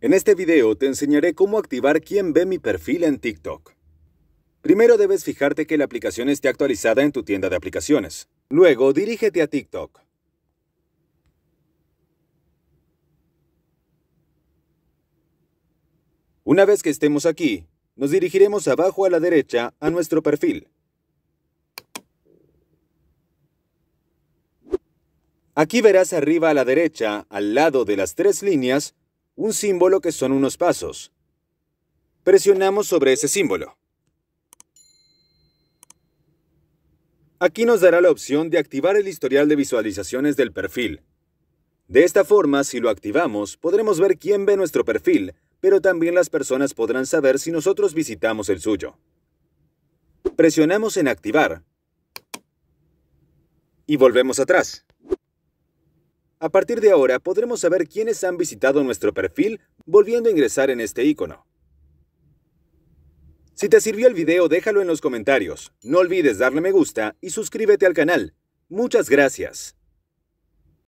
En este video te enseñaré cómo activar quién ve mi perfil en TikTok. Primero debes fijarte que la aplicación esté actualizada en tu tienda de aplicaciones. Luego dirígete a TikTok. Una vez que estemos aquí, nos dirigiremos abajo a la derecha a nuestro perfil. Aquí verás arriba a la derecha, al lado de las tres líneas, un símbolo que son unos pasos. Presionamos sobre ese símbolo. Aquí nos dará la opción de activar el historial de visualizaciones del perfil. De esta forma, si lo activamos, podremos ver quién ve nuestro perfil, pero también las personas podrán saber si nosotros visitamos el suyo. Presionamos en Activar y volvemos atrás. A partir de ahora podremos saber quiénes han visitado nuestro perfil volviendo a ingresar en este icono. Si te sirvió el video déjalo en los comentarios, no olvides darle me gusta y suscríbete al canal. Muchas gracias.